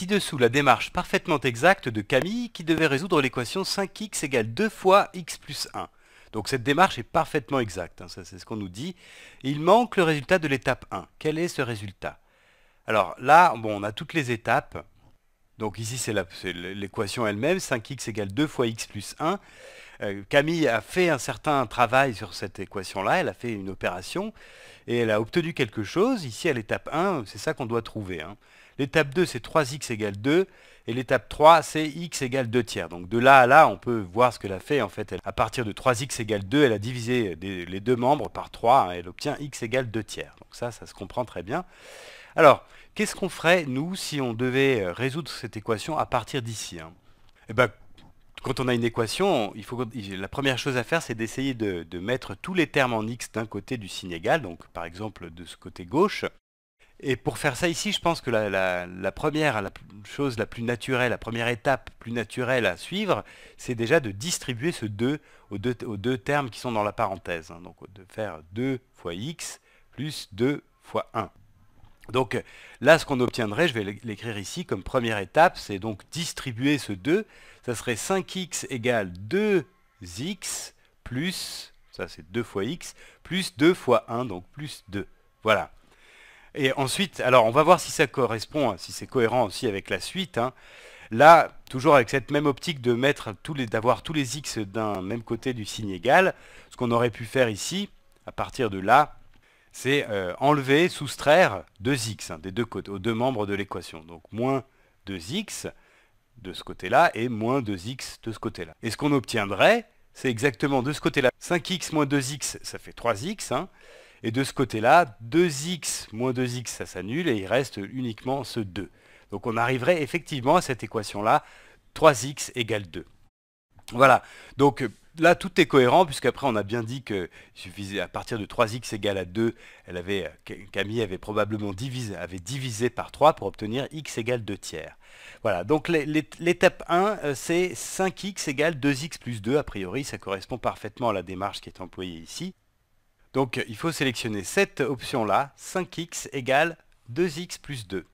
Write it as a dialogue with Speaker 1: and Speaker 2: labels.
Speaker 1: Ci-dessous la démarche parfaitement exacte de Camille qui devait résoudre l'équation 5x égale 2 fois x plus 1. Donc cette démarche est parfaitement exacte, hein, c'est ce qu'on nous dit. Il manque le résultat de l'étape 1. Quel est ce résultat Alors là, bon, on a toutes les étapes. Donc ici c'est l'équation elle-même, 5x égale 2 fois x plus 1. Euh, Camille a fait un certain travail sur cette équation-là, elle a fait une opération, et elle a obtenu quelque chose. Ici, à l'étape 1, c'est ça qu'on doit trouver. Hein. L'étape 2, c'est 3x égale 2. Et l'étape 3, c'est x égale 2 tiers. Donc de là à là, on peut voir ce qu'elle a fait. En fait, à partir de 3x égale 2, elle a divisé les deux membres par 3. et hein, elle obtient x égale 2 tiers. Donc ça, ça se comprend très bien. Alors, qu'est-ce qu'on ferait, nous, si on devait euh, résoudre cette équation à partir d'ici hein Eh ben, quand on a une équation, la première chose à faire, c'est d'essayer de, mettre tous les termes en x d'un côté du signe égal, donc par exemple de ce côté gauche. Et pour faire ça ici, je pense que la, première chose la plus naturelle, la première étape plus naturelle à suivre, c'est déjà de distribuer ce 2 deux, aux deux, termes qui sont dans la parenthèse. Hein. donc de faire 2 fois x plus 2 fois 1. Donc euh, là, ce qu'on obtiendrait, je vais l'écrire ici comme première étape, c'est donc distribuer ce 2. Ça serait 5x égale 2x plus, ça c'est 2 fois x, plus 2 fois 1, donc plus 2. Voilà. Et ensuite, alors on va voir si ça correspond, hein, si c'est cohérent aussi avec la suite. Hein. Là, toujours avec cette même optique de mettre tous les, d'avoir tous les x d'un même côté du signe égal, ce qu'on aurait pu faire ici, à partir de là, c'est euh, enlever, soustraire 2x hein, des deux côtés, aux deux membres de l'équation. Donc moins 2x de ce côté-là et moins 2x de ce côté-là. Et ce qu'on obtiendrait, c'est exactement de ce côté-là. 5x moins 2x, ça fait 3x. Hein, et de ce côté-là, 2x moins 2x, ça s'annule et il reste uniquement ce 2. Donc on arriverait effectivement à cette équation-là, 3x égale 2. Voilà, donc là, tout est cohérent, puisqu'après, on a bien dit que à partir de 3x égale à 2, elle avait, euh, Camille avait probablement divisé, avait divisé par 3 pour obtenir x égale 2 tiers. Voilà, donc l'étape 1, euh, c'est 5x égale 2x plus 2. A priori, ça correspond parfaitement à la démarche qui est employée ici. Donc, il faut sélectionner cette option-là, 5x égale 2x plus 2.